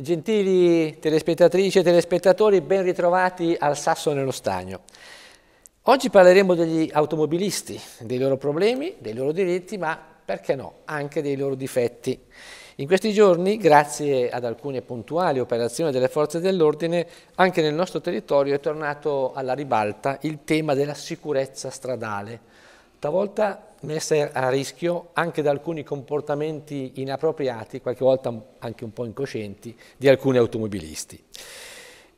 Gentili telespettatrici e telespettatori, ben ritrovati al Sasso nello Stagno. Oggi parleremo degli automobilisti, dei loro problemi, dei loro diritti, ma perché no, anche dei loro difetti. In questi giorni, grazie ad alcune puntuali operazioni delle forze dell'ordine, anche nel nostro territorio è tornato alla ribalta il tema della sicurezza stradale Stavolta messa a rischio anche da alcuni comportamenti inappropriati, qualche volta anche un po' incoscienti, di alcuni automobilisti.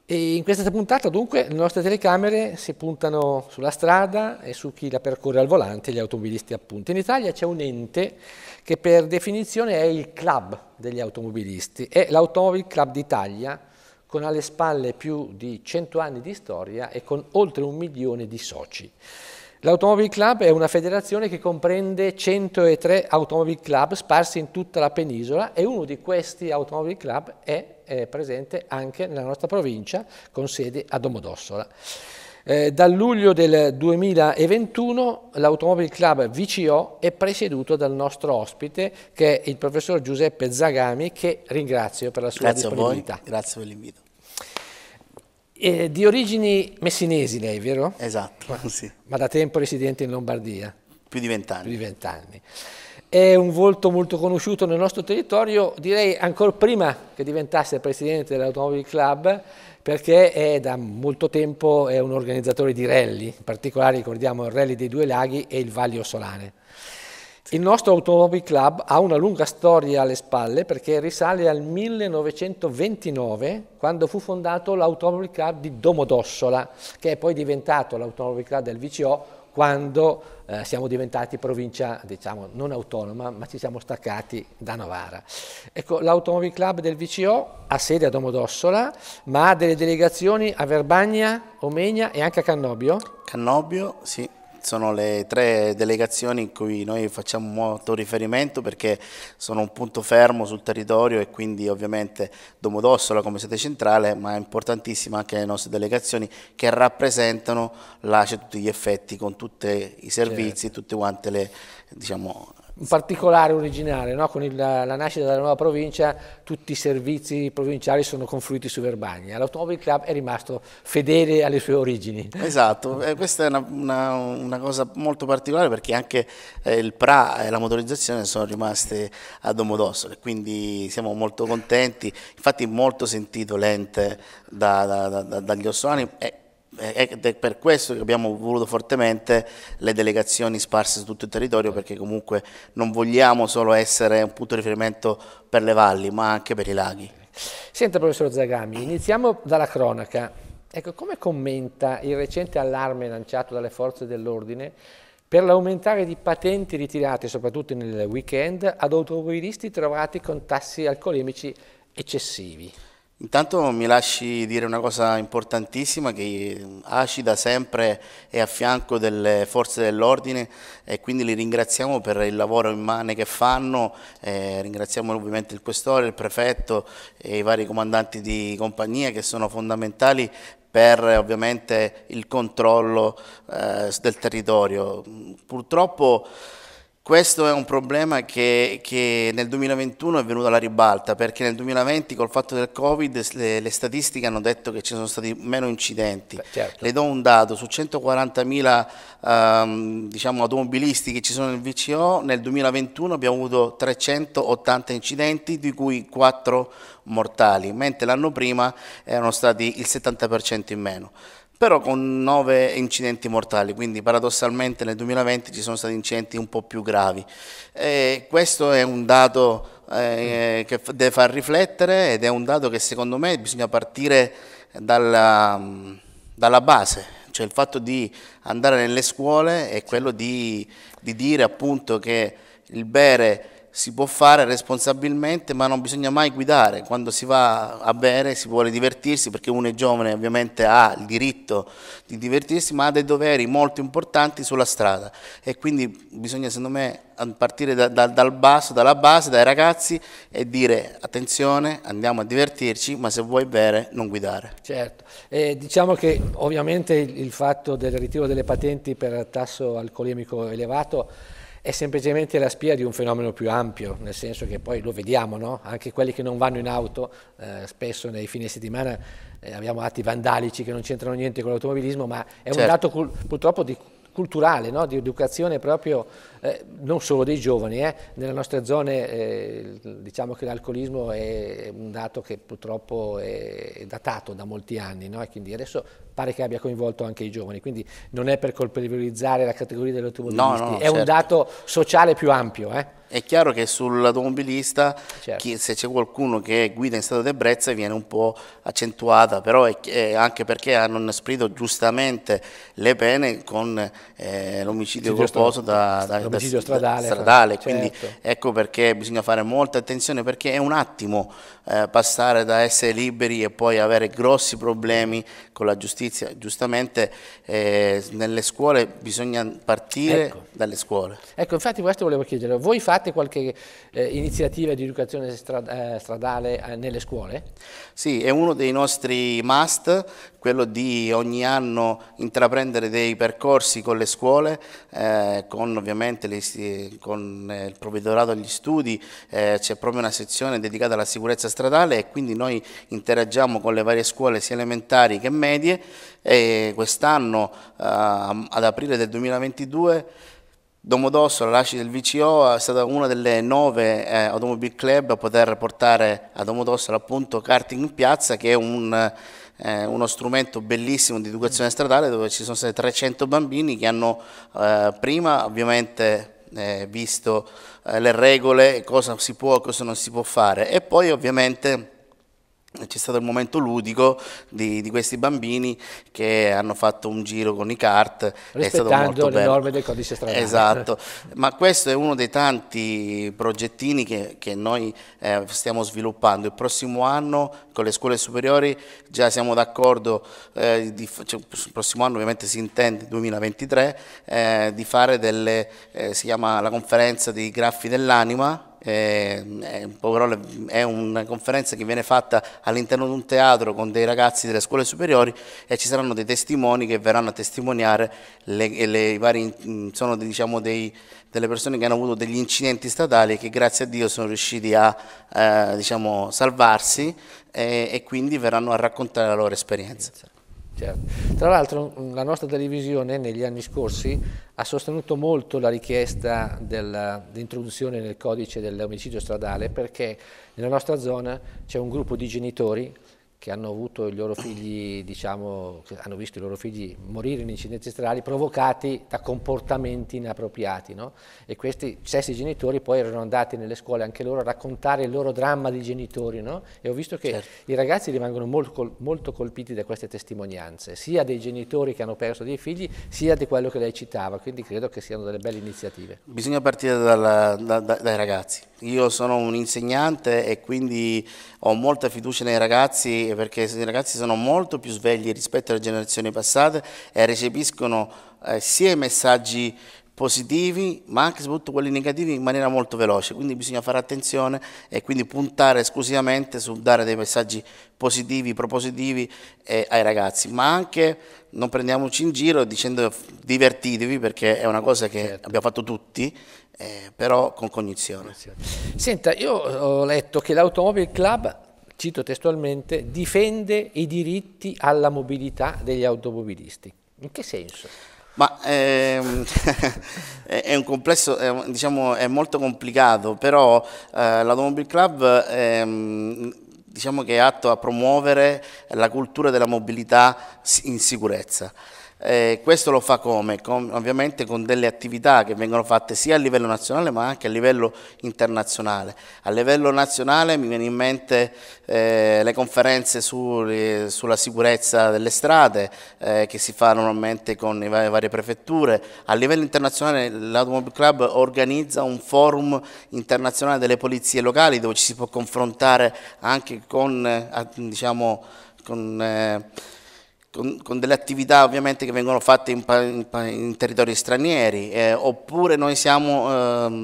E in questa puntata dunque le nostre telecamere si puntano sulla strada e su chi la percorre al volante, gli automobilisti appunto. In Italia c'è un ente che per definizione è il club degli automobilisti, è l'Automobile Club d'Italia con alle spalle più di 100 anni di storia e con oltre un milione di soci. L'Automobile Club è una federazione che comprende 103 automobile club sparsi in tutta la penisola e uno di questi automobile club è, è presente anche nella nostra provincia con sede a Domodossola. Eh, dal luglio del 2021 l'Automobile Club VCO è presieduto dal nostro ospite che è il professor Giuseppe Zagami che ringrazio per la sua grazie disponibilità. a voi, grazie per l'invito. Eh, di origini messinesi lei, vero? Esatto, ma, sì. ma da tempo residente in Lombardia? Più di vent'anni. Più di vent'anni. È un volto molto conosciuto nel nostro territorio, direi ancora prima che diventasse presidente dell'Automobile Club, perché è, da molto tempo è un organizzatore di rally, in particolare ricordiamo il rally dei Due Laghi e il Valle Solane. Il nostro Automobile Club ha una lunga storia alle spalle perché risale al 1929 quando fu fondato l'Automobile Club di Domodossola che è poi diventato l'Automobile Club del VCO quando eh, siamo diventati provincia, diciamo, non autonoma, ma ci siamo staccati da Novara. Ecco, l'Automobile Club del VCO ha sede a Domodossola, ma ha delle delegazioni a Verbagna, Omegna e anche a Cannobio. Cannobio, sì sono le tre delegazioni in cui noi facciamo molto riferimento perché sono un punto fermo sul territorio e quindi ovviamente Domodossola come sede centrale, ma è importantissima anche le nostre delegazioni che rappresentano l'ACE a tutti gli effetti con tutti i servizi, certo. tutte quante le diciamo, un particolare originale, no? con il, la, nascita della nuova provincia tutti i servizi provinciali sono confluiti su Verbagna, l'Automobile Club è rimasto fedele alle sue origini. Esatto, eh, questa è una, una, una, cosa molto particolare perché anche eh, il PRA e la motorizzazione sono rimaste a Domodossole, quindi siamo molto contenti, infatti molto sentito l'ente da, da, da, dagli ossolani e eh, eh, eh, ed è per questo che abbiamo voluto fortemente le delegazioni sparse su tutto il territorio perché comunque non vogliamo solo essere un punto di riferimento per le valli ma anche per i laghi. Senta professor Zagami, iniziamo dalla cronaca. Ecco, come commenta il recente allarme lanciato dalle forze dell'ordine per l'aumentare di patenti ritirate soprattutto nel weekend ad automobilisti trovati con tassi alcolemici eccessivi? Intanto mi lasci dire una cosa importantissima che eh, ACI da sempre è a fianco delle forze dell'ordine e quindi li ringraziamo per il lavoro immane che fanno, eh, ringraziamo ovviamente il questore, il prefetto e i vari comandanti di compagnia che sono fondamentali per ovviamente il controllo eh, del territorio. Purtroppo questo è un problema che, che, nel 2021 è venuto alla ribalta perché nel 2020 col fatto del Covid le, le statistiche hanno detto che ci sono stati meno incidenti. Beh, certo. Le do un dato, su 140.000 ehm, diciamo, automobilisti che ci sono nel VCO nel 2021 abbiamo avuto 380 incidenti di cui 4 mortali, mentre l'anno prima erano stati il 70% in meno però con 9 incidenti mortali, quindi paradossalmente nel 2020 ci sono stati incidenti un po' più gravi. E questo è un dato eh, che deve far riflettere ed è un dato che secondo me bisogna partire dalla, dalla base, cioè il fatto di andare nelle scuole è quello di, di dire appunto che il bere si può fare responsabilmente, ma non bisogna mai guidare. Quando si va a bere si vuole divertirsi, perché uno è giovane ovviamente ha il diritto di divertirsi, ma ha dei doveri molto importanti sulla strada. E quindi bisogna, secondo me, partire da, da, dal basso, dalla base, dai ragazzi e dire attenzione, andiamo a divertirci, ma se vuoi bere non guidare. Certo, e diciamo che ovviamente il, il fatto del ritiro delle patenti per tasso alcolemico elevato è semplicemente la spia di un fenomeno più ampio, nel senso che poi lo vediamo, no? anche quelli che non vanno in auto, eh, spesso nei fine settimana eh, abbiamo atti vandalici che non c'entrano niente con l'automobilismo, ma è certo. un dato purtroppo di culturale, no? di educazione proprio eh, non solo dei giovani, eh. nelle nostre zone eh, diciamo che l'alcolismo è un dato che purtroppo è, datato da molti anni no? e quindi adesso pare che abbia coinvolto anche i giovani, quindi non è per colpevolizzare la categoria dell'automobilista, no, è certo. un dato sociale più ampio. Eh. È chiaro che sull'automobilista, certo. se c'è qualcuno che guida in stato di ebbrezza, viene un po' accentuata, però è, è anche perché hanno inasprito giustamente le pene con eh, l'omicidio colposo da, da, da, stradale. stradale. Certo. Quindi ecco perché bisogna fare molta attenzione, perché è un attimo eh, passare da essere liberi e poi avere grossi problemi con la giustizia. Giustamente eh, nelle scuole bisogna partire ecco. dalle scuole. Ecco, infatti questo volevo chiedere. Voi fate fate qualche eh, iniziativa di educazione strada, eh, stradale eh, nelle scuole? Sì, è uno dei nostri must, quello di ogni anno intraprendere dei percorsi con le scuole, eh, con ovviamente le, con eh, il provvedorato agli studi, c'è proprio una sezione dedicata alla sicurezza stradale e quindi noi interagiamo con le varie scuole sia elementari che medie e quest'anno ehm, ad aprile del 2022 Domodossola, l'ascita del VCO, è stata una delle nove eh, automobile club a poter portare a Domodossola appunto karting in piazza che è un, eh, uno strumento bellissimo di educazione mm. stradale dove ci sono stati 300 bambini che hanno eh, prima ovviamente eh, visto eh, le regole, cosa si può e cosa non si può fare e poi ovviamente c'è stato il momento ludico di, di, questi bambini che hanno fatto un giro con i kart è stato molto le bello. norme del codice stradale esatto ma questo è uno dei tanti progettini che, che noi eh, stiamo sviluppando il prossimo anno con le scuole superiori già siamo d'accordo eh, cioè, il prossimo anno ovviamente si intende 2023 eh, di fare delle eh, si chiama la conferenza dei graffi dell'anima eh, è una conferenza che viene fatta all'interno di un teatro con dei ragazzi delle scuole superiori e ci saranno dei testimoni che verranno a testimoniare le, le vari, mm, sono diciamo, dei, delle persone che hanno avuto degli incidenti statali e che grazie a Dio sono riusciti a eh, diciamo, salvarsi e, e, quindi verranno a raccontare la loro esperienza. Certo. Tra l'altro la nostra televisione negli anni scorsi ha sostenuto molto la richiesta dell'introduzione nel codice dell'omicidio stradale perché nella nostra zona c'è un gruppo di genitori che hanno avuto i loro figli, diciamo, che hanno visto i loro figli morire in incidenti stradali provocati da comportamenti inappropriati. No? E questi stessi genitori poi erano andati nelle scuole anche loro a raccontare il loro dramma di genitori. No? E ho visto che certo. i ragazzi rimangono molto, molto, colpiti da queste testimonianze, sia dei genitori che hanno perso dei figli, sia di quello che lei citava. Quindi credo che siano delle belle iniziative. Bisogna partire dalla, da, da, dai ragazzi. Io sono un insegnante e quindi ho molta fiducia nei ragazzi sì, perché i ragazzi sono molto più svegli rispetto alle generazioni passate e recepiscono eh, sia i messaggi positivi, ma anche soprattutto quelli negativi in maniera molto veloce, quindi bisogna fare attenzione e quindi puntare esclusivamente su dare dei messaggi positivi, propositivi eh, ai ragazzi, ma anche non prendiamoci in giro dicendo divertitevi perché è una cosa che certo. abbiamo fatto tutti, eh, però con cognizione. Senta, io ho letto che l'Automobile Club cito testualmente, difende i diritti alla mobilità degli automobilisti. In che senso? Ma ehm, è un complesso, è, diciamo, è molto complicato, però eh, l'Automobile Club ehm, diciamo che è atto a promuovere la cultura della mobilità in sicurezza. Eh, questo lo fa come? Con, ovviamente con delle attività che vengono fatte sia a livello nazionale ma anche a livello internazionale. A livello nazionale mi viene in mente eh, le conferenze su, eh, sulla sicurezza delle strade eh, che si fa normalmente con le varie prefetture. A livello internazionale l'Automobile Club organizza un forum internazionale delle polizie locali dove ci si può confrontare anche con, eh, diciamo, con eh, con, con, delle attività ovviamente che vengono fatte in, in, in territori stranieri, eh, oppure noi siamo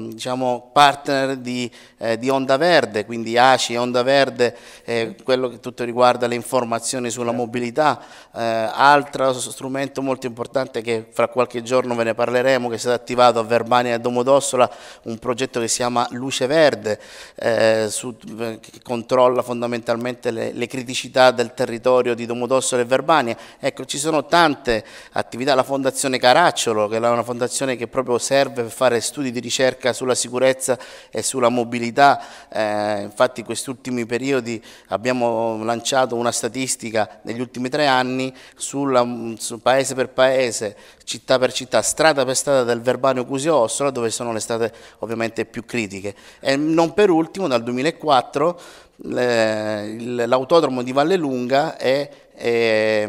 eh, diciamo partner di, eh, di, Onda Verde, quindi ACI, Onda Verde, eh, quello che tutto riguarda le informazioni sulla certo. mobilità, eh, altro strumento molto importante che fra qualche giorno ve ne parleremo, che è stato attivato a Verbania e a Domodossola, un progetto che si chiama Luce Verde, eh, su, che controlla fondamentalmente le, le criticità del territorio di Domodossola e Verbania, Ecco, ci sono tante attività, la Fondazione Caracciolo, che è una fondazione che proprio serve per fare studi di ricerca sulla sicurezza e sulla mobilità. Eh, infatti in questi ultimi periodi abbiamo lanciato una statistica negli ultimi tre anni sulla, su paese per paese, città per città, strada per strada del Verbano Cusio Ossola, dove sono le state ovviamente più critiche. E non per ultimo, dal 2004 l'autodromo di Vallelunga è eh,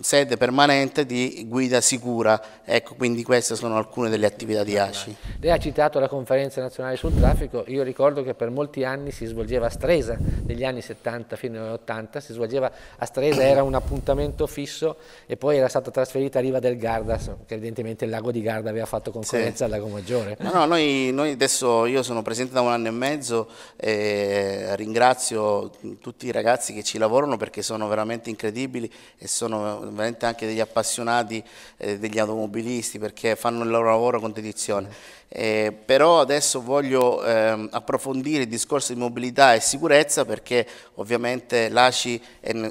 sede permanente di guida sicura. Ecco, quindi queste sono alcune delle attività di ACI. Lei ha citato la conferenza nazionale sul traffico, io ricordo che per molti anni si svolgeva a Stresa, negli anni 70 fino agli 80, si svolgeva a Stresa, era un appuntamento fisso e poi era stata trasferita a Riva del Garda, che evidentemente il lago di Garda aveva fatto concorrenza sì. al lago Maggiore. No, no noi, noi, adesso, io sono presente da un anno e mezzo e ringrazio tutti i ragazzi che ci lavorano perché sono veramente incredibili e sono veramente anche degli appassionati eh, degli automobilisti perché fanno il loro lavoro con dedizione. Eh, però adesso voglio eh, approfondire il discorso di mobilità e sicurezza perché ovviamente l'ACI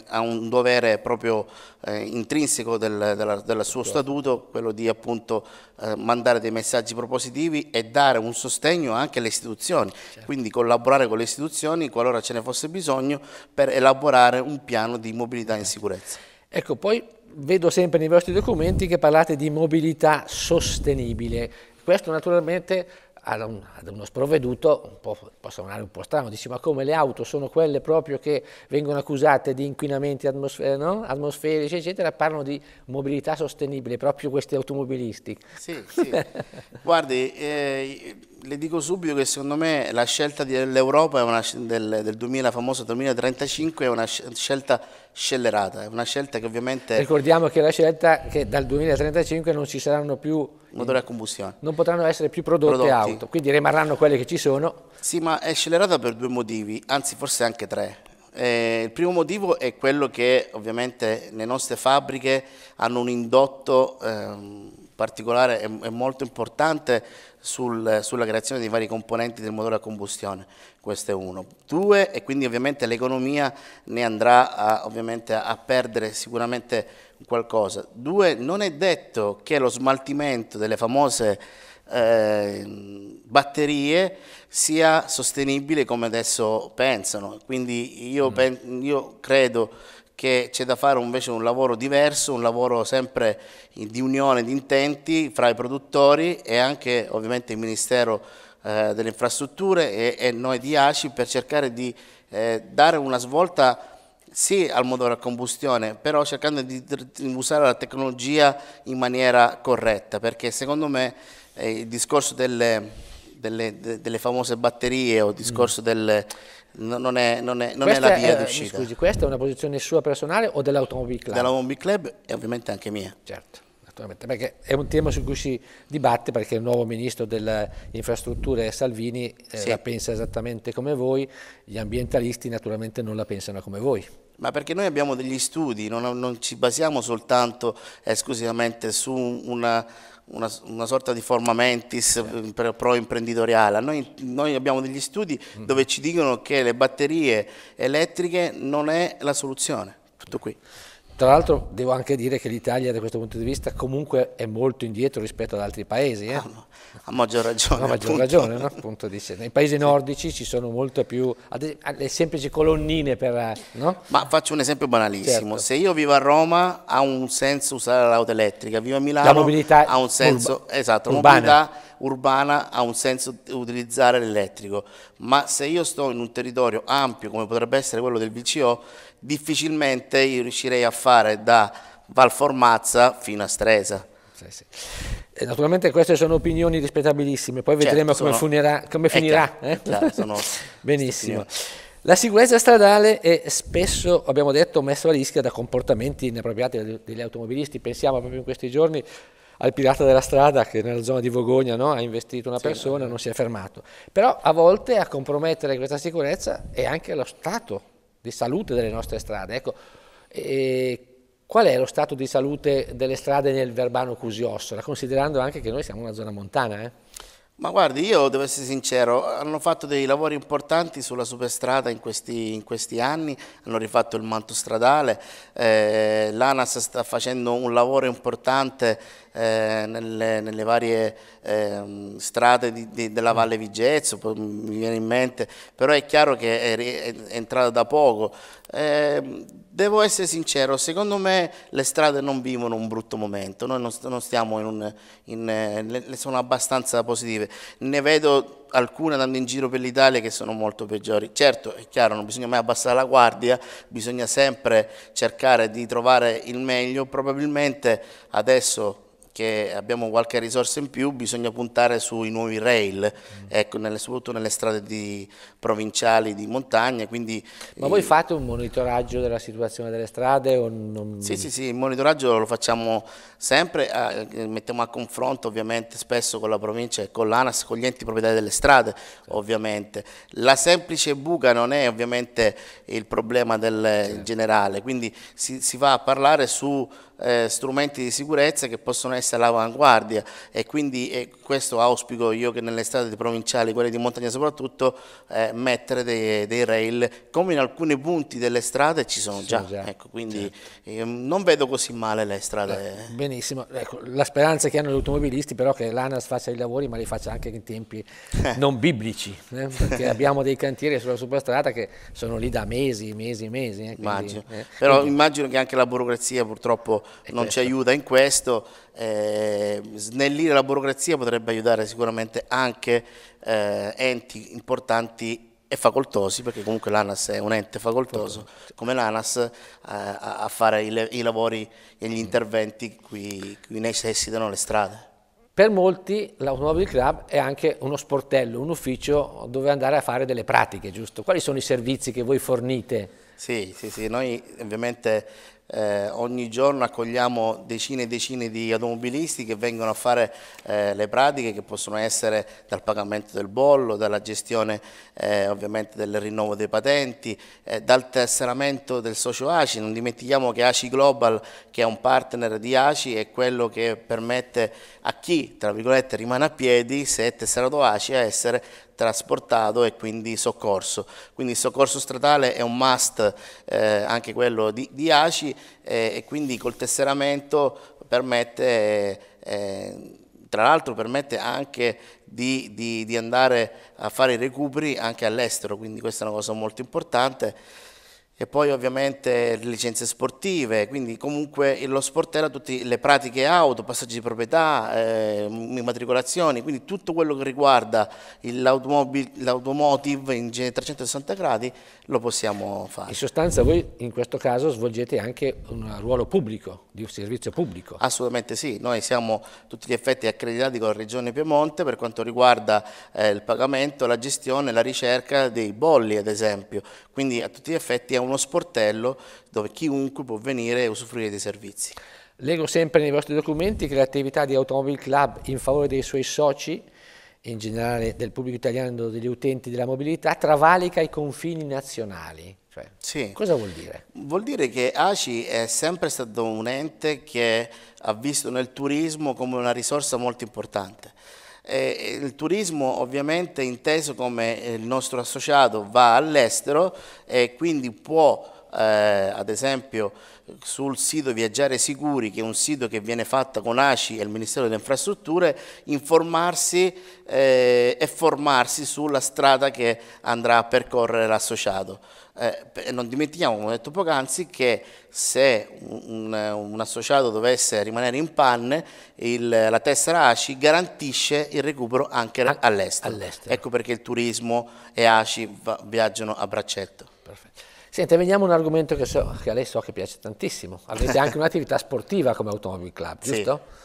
ha un dovere proprio eh, intrinseco del, della, del suo certo. statuto, quello di appunto eh, mandare dei messaggi propositivi e dare un sostegno anche alle istituzioni, certo. quindi collaborare con le istituzioni qualora ce ne fosse bisogno per elaborare un piano di mobilità in certo. sicurezza. Ecco, poi vedo sempre nei vostri documenti che parlate di mobilità sostenibile. Questo naturalmente ad, un, ad, uno sprovveduto un po', può suonare un po' strano, dice ma come le auto sono quelle proprio che vengono accusate di inquinamenti atmosfer no? atmosferici eccetera, parlano di mobilità sostenibile, proprio questi automobilisti. Sì, sì. guardi, eh, le dico subito che secondo me la scelta dell'Europa del, del 2000, famoso 2035 è una scelta scellerata, è una scelta che ovviamente... Ricordiamo che è la scelta che dal 2035 non ci saranno più motore a combustione. Non potranno essere più prodotte Prodotti. auto, quindi rimarranno quelle che ci sono. Sì, ma è scellerata per due motivi, anzi forse anche tre. Eh, il primo motivo è quello che ovviamente le nostre fabbriche hanno un indotto... Ehm, particolare è, è molto importante sul, sulla creazione dei vari componenti del motore a combustione, questo è uno. Due, e quindi ovviamente l'economia ne andrà a, a perdere sicuramente qualcosa. Due, non è detto che lo smaltimento delle famose eh, batterie sia sostenibile come adesso pensano. Quindi io, mm. pen io credo che c'è da fare invece un lavoro diverso, un lavoro sempre di unione di intenti fra i produttori e anche ovviamente il Ministero eh, delle Infrastrutture e, e, noi di ACI per cercare di eh, dare una svolta sì al motore a combustione, però cercando di, di usare la tecnologia in maniera corretta, perché secondo me eh, il discorso delle delle, delle famose batterie o discorso mm. del... non, è, non, è, non è, la via è, eh, d'uscita. Scusi, questa è una posizione sua personale o dell'Automobile Club? Dell'Automobile Club e ovviamente anche mia. Certo perché è un tema su cui si dibatte perché il nuovo ministro delle infrastrutture Salvini eh, la pensa esattamente come voi, gli ambientalisti naturalmente non la pensano come voi. Ma perché noi abbiamo degli studi, non, non ci basiamo soltanto eh, esclusivamente su una una, una, sorta di forma mentis eh, pro-imprenditoriale. Noi, noi, abbiamo degli studi mm. dove ci dicono che le batterie elettriche non è la soluzione. Tutto qui. Tra l'altro devo anche dire che l'Italia da questo punto di vista comunque è molto indietro rispetto ad altri paesi. Eh? Ah, a maggior ragione. A maggior ragione, no? appunto dice. Nei paesi nordici ci sono molto più, ah, le semplici colonnine per... No? Ma faccio un esempio banalissimo. Certo. Se io vivo a Roma ha un senso usare l'auto elettrica, vivo a Milano la mobilità ha un senso... Urba, esatto, urbana. mobilità urbana ha un senso utilizzare l'elettrico, ma se io sto in un territorio ampio come potrebbe essere quello del VCO, difficilmente io riuscirei a fare da Valformazza fino a Stresa. Sì, sì. Eh, naturalmente queste sono opinioni rispettabilissime, poi certo, vedremo come, sono, funirà, come eh, finirà. Chiaro, eh? chiaro, sono Benissimo. La sicurezza stradale è spesso, abbiamo detto, messa a rischio da comportamenti inappropriati degli automobilisti. Pensiamo proprio in questi giorni al pirata della strada che nella zona di Vogogna no, ha investito una persona e eh. sì, non si è fermato. Però a volte a compromettere questa sicurezza è anche lo Stato di salute delle nostre strade. Ecco, e qual è lo stato di salute delle strade nel Verbano Cusiossola, considerando anche che noi siamo una zona montana? Eh? Ma guardi, io devo essere sincero, hanno fatto dei lavori importanti sulla superstrada in questi, in questi anni, hanno rifatto il manto stradale, eh, l'ANAS sta facendo un lavoro importante eh, nelle, nelle, varie eh, strade di, di, della mm. Valle Vigezzo, mi viene in mente, però è chiaro che è, è, è da poco. Eh, devo essere sincero, secondo me le strade non vivono un brutto momento, noi non, non stiamo in un... In, le, sono abbastanza positive, ne vedo alcune andando in giro per l'Italia che sono molto peggiori. Certo, è chiaro, non bisogna mai abbassare la guardia, bisogna sempre cercare di trovare il meglio, probabilmente adesso che abbiamo qualche risorsa in più, bisogna puntare sui nuovi rail, mm. ecco, nelle, soprattutto nelle strade di, provinciali di montagna. Quindi, Ma voi eh, fate un monitoraggio della situazione delle strade? Non... Sì, sì, sì, il monitoraggio lo facciamo sempre, eh, eh, mettiamo a confronto ovviamente spesso con la provincia e con l'ANAS, con gli enti proprietari delle strade sì. Certo. ovviamente. La semplice buca non è ovviamente il problema del sì. Certo. generale, quindi si, si va a parlare su eh, strumenti di sicurezza che possono essere all'avanguardia e quindi eh, questo auspico io che nelle strade provinciali, quelle di montagna soprattutto, eh, mettere dei, dei, rail come in alcuni punti delle strade ci sono, ci già, già. Ecco, quindi certo. Ehm, non vedo così male le strade. benissimo, ecco, la speranza che hanno gli automobilisti però che l'ANAS faccia i lavori ma li faccia anche in tempi non biblici, eh? perché abbiamo dei cantieri sulla superstrada che sono lì da mesi, mesi, mesi. Eh, quindi, immagino. Eh. Però quindi... immagino che anche la burocrazia purtroppo non ci certo. aiuta in questo. Eh, snellire la burocrazia potrebbe aiutare sicuramente anche eh, enti importanti e facoltosi, perché comunque l'ANAS è un ente facoltoso come l'ANAS eh, a fare i, i, lavori e gli mm. interventi cui, cui necessitano le strade. Per molti l'Automobile Club è anche uno sportello, un ufficio dove andare a fare delle pratiche, giusto? Quali sono i servizi che voi fornite? Sì, sì, sì, noi ovviamente eh, ogni giorno accogliamo decine e decine di automobilisti che vengono a fare eh, le pratiche che possono essere dal pagamento del bollo, dalla gestione eh, ovviamente del rinnovo dei patenti, eh, dal tesseramento del socio ACI, non dimentichiamo che ACI Global che è un partner di ACI è quello che permette a chi tra virgolette rimane a piedi se è tesserato ACI a essere trasportato e quindi soccorso. Quindi il soccorso stradale è un must eh, anche quello di, di ACI eh, e quindi col tesseramento permette, eh, tra l'altro permette anche di, di, di andare a fare i recuperi anche all'estero, quindi questa è una cosa molto importante e poi ovviamente le licenze sportive, quindi comunque lo sport era tutte le pratiche auto, passaggi di proprietà, eh, immatricolazioni, quindi tutto quello che riguarda l'automotive in 360 gradi lo possiamo fare. In sostanza voi in questo caso svolgete anche un ruolo pubblico, di un servizio pubblico? Assolutamente sì, noi siamo tutti gli effetti accreditati con la Regione Piemonte per quanto riguarda eh, il pagamento, la gestione, la ricerca dei bolli ad esempio, quindi a tutti gli effetti è un uno sportello dove chiunque può venire e usufruire dei servizi. Leggo sempre nei vostri documenti che l'attività di Automobile Club in favore dei suoi soci in generale del pubblico italiano, degli utenti della mobilità, travalica i confini nazionali. Cioè, sì. Cosa vuol dire? Vuol dire che ACI è sempre stato un ente che ha visto nel turismo come una risorsa molto importante. Eh, il turismo ovviamente inteso come eh, il nostro associato va all'estero e quindi può eh, ad esempio sul sito Viaggiare Sicuri, che è un sito che viene fatto con ACI e il Ministero delle Infrastrutture, informarsi eh, e formarsi sulla strada che andrà a percorrere l'associato. Eh, non dimentichiamo, come ho detto poc'anzi, che se un, un, associato dovesse rimanere in panne, il, la tessera ACI garantisce il recupero anche all'estero. All ecco perché il turismo e ACI va, viaggiano a braccetto. Senti, veniamo a un argomento che, so, che, a lei so che piace tantissimo. Avete anche un'attività sportiva come Automobile Club, giusto? Sì.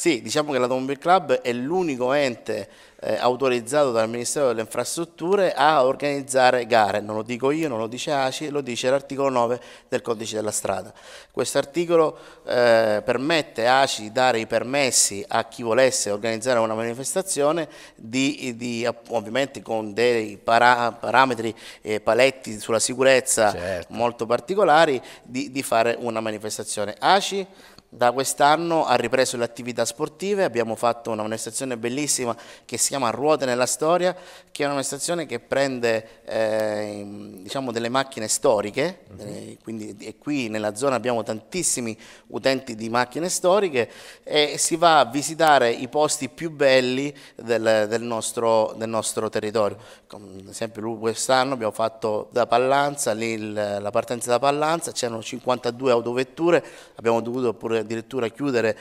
Sì, diciamo che l'Automobile Club è l'unico ente eh, autorizzato dal Ministero delle Infrastrutture a organizzare gare, non lo dico io, non lo dice ACI, lo dice l'articolo 9 del codice della strada. Questo articolo eh, permette a ACI di dare i permessi a chi volesse organizzare una manifestazione, di, di, ovviamente con dei para, parametri e paletti sulla sicurezza certo. molto particolari, di, di fare una manifestazione. ACI da quest'anno ha ripreso le attività sportive, abbiamo fatto una manifestazione bellissima che si chiama Ruote nella Storia, che è una manifestazione che prende eh, diciamo delle macchine storiche, mm -hmm. eh, quindi, e qui nella zona abbiamo tantissimi utenti di macchine storiche, e si va a visitare i posti più belli del, del, nostro, del nostro, territorio. Come, ad esempio quest'anno abbiamo fatto da Pallanza, lì il, la partenza da Pallanza, c'erano 52 autovetture, abbiamo dovuto pure addirittura chiudere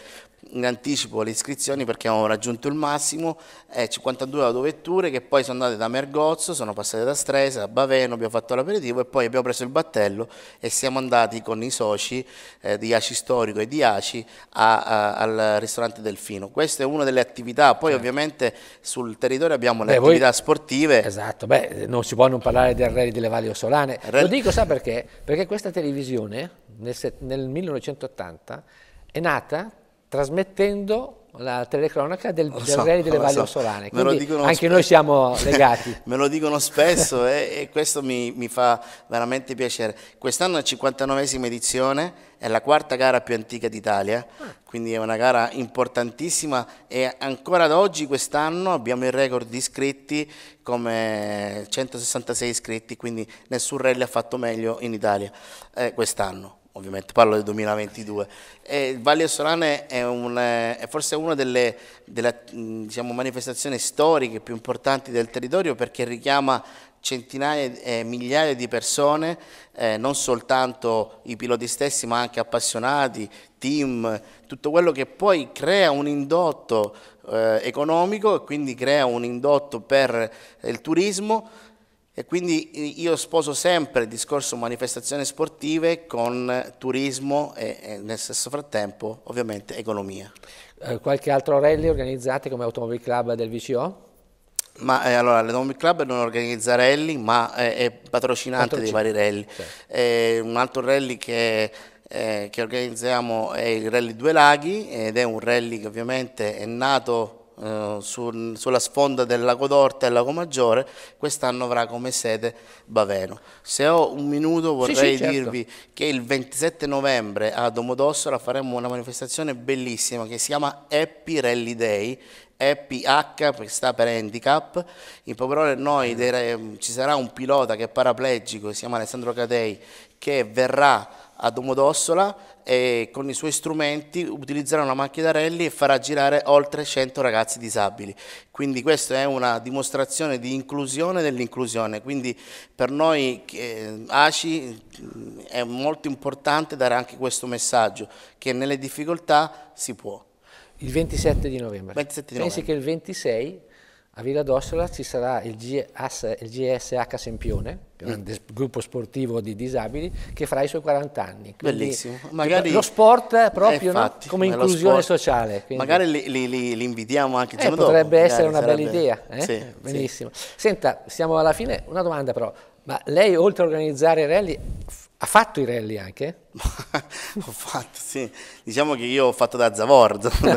in anticipo le iscrizioni perché abbiamo raggiunto il massimo, eh, 52 autovetture che poi sono andate da Mergozzo, sono passate da Stresa, a Baveno, abbiamo fatto l'aperitivo e poi abbiamo preso il battello e siamo andati con i soci eh, di Aci Storico e di Aci a, a, al ristorante Delfino. Questa è una delle attività, poi certo. ovviamente sul territorio abbiamo le beh, attività voi... sportive. Esatto, beh, non si può non parlare del Rally delle Valli Ossolane, Re... lo dico sa perché? Perché questa televisione nel, nel 1980 è nata trasmettendo la telecronaca del, del so, Re delle Valli so. Ossolane. Quindi anche spesso. noi siamo legati. me lo dicono spesso eh, e questo mi, mi, fa veramente piacere. Quest'anno è la 59esima edizione, è la quarta gara più antica d'Italia, ah. quindi è una gara importantissima e ancora ad oggi quest'anno abbiamo il record di iscritti come 166 iscritti, quindi nessun rally ha fatto meglio in Italia eh, quest'anno ovviamente parlo del 2022, il Valle Solane è, un, è forse una delle, delle diciamo, manifestazioni storiche più importanti del territorio perché richiama centinaia e eh, migliaia di persone, eh, non soltanto i piloti stessi ma anche appassionati, team, tutto quello che poi crea un indotto eh, economico e quindi crea un indotto per eh, il turismo e quindi io sposo sempre il discorso manifestazioni sportive con turismo e, e nel stesso frattempo ovviamente economia. Eh, qualche altro rally organizzate come Automobile Club del VCO? Ma eh, allora l'Economic Club non organizza rally ma eh, è patrocinante Patrocin dei vari rally. Certo. un altro rally che eh, che organizziamo è il Rally Due Laghi ed è un rally che ovviamente è nato eh, sul, sulla sponda del Lago d'Orta e Lago Maggiore, quest'anno avrà come sede Baveno. Se ho un minuto vorrei sì, sì, certo. dirvi certo. che il 27 novembre a Domodossola faremo una manifestazione bellissima che si chiama Happy Rally Day Happy H che sta per handicap, in parole noi mm. ci sarà un pilota che è paraplegico, si chiama Alessandro Catei, che verrà a Domodossola e con i suoi strumenti utilizzerà una macchina da rally e farà girare oltre 100 ragazzi disabili. Quindi questa è una dimostrazione di inclusione dell'inclusione, quindi per noi eh, ACI mm, è molto importante dare anche questo messaggio, che nelle difficoltà si può. Il 27 di novembre. 27 di novembre. Pensi che il 26 a Villa d'Ossola ci sarà il, GS, il GSH Sempione, grande mm. gruppo sportivo di disabili, che farà i suoi 40 anni. Quindi Bellissimo. Magari, lo sport eh, proprio infatti, no? come inclusione sport, sociale. Quindi. Magari li, li, li, invitiamo anche il eh, potrebbe dopo, essere una sarebbe... bella idea. Eh? Sì, Benissimo. Sì. Senta, siamo alla fine, una domanda però. Ma lei oltre a organizzare rally ha fatto i rally anche? ho fatto, sì. Diciamo che io ho fatto da Zavorzo.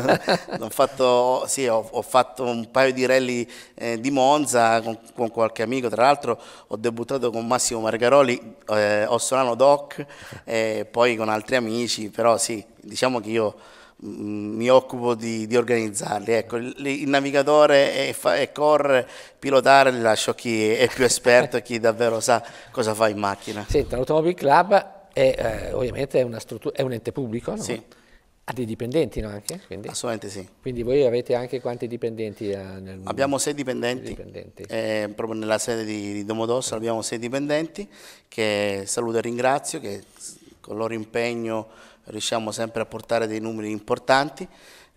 ho, fatto, sì, ho, ho, fatto un paio di rally eh, di Monza con, con, qualche amico. Tra l'altro ho debuttato con Massimo Margaroli, eh, Ossolano Doc, e eh, poi con altri amici. Però sì, diciamo che io mi occupo di, di organizzarli. Ecco, il, navigatore e, fa, e correre, pilotare, li lascio a chi è più esperto e chi davvero sa cosa fa in macchina. Senta, l'Automobile Club è eh, ovviamente è, è, un ente pubblico, no? Sì. Ha dei dipendenti no, anche? Quindi, Assolutamente sì. Quindi voi avete anche quanti dipendenti? Eh, nel... Abbiamo sei dipendenti, dipendenti. Eh, proprio nella sede di, di Domodossola abbiamo sei dipendenti che saluto e ringrazio, che con il loro impegno riusciamo sempre a portare dei numeri importanti.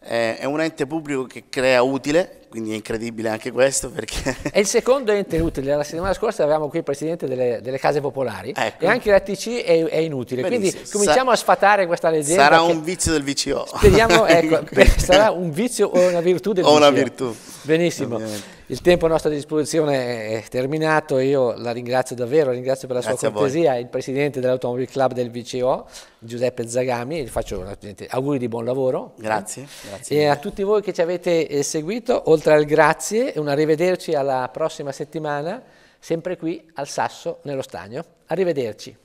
Eh, è un ente pubblico che crea utile, quindi è incredibile anche questo perché... È il secondo ente utile, la settimana scorsa avevamo qui il presidente delle, delle case popolari ecco. e anche l'ATC è, è inutile, Benissimo. quindi cominciamo Sa a sfatare questa leggenda. Sarà un vizio del VCO. Speriamo, ecco, sarà un vizio o una virtù del o VCO. O una virtù. Benissimo, il tempo a nostra disposizione è terminato, io la ringrazio davvero, ringrazio per la Grazie sua cortesia il presidente dell'Automobile Club del VCO, Giuseppe Zagami, gli faccio auguri di buon lavoro. Grazie. Eh, grazie e a tutti voi che ci avete eh, seguito, oltre al grazie, un arrivederci alla prossima settimana, sempre qui al Sasso nello Stagno. Arrivederci.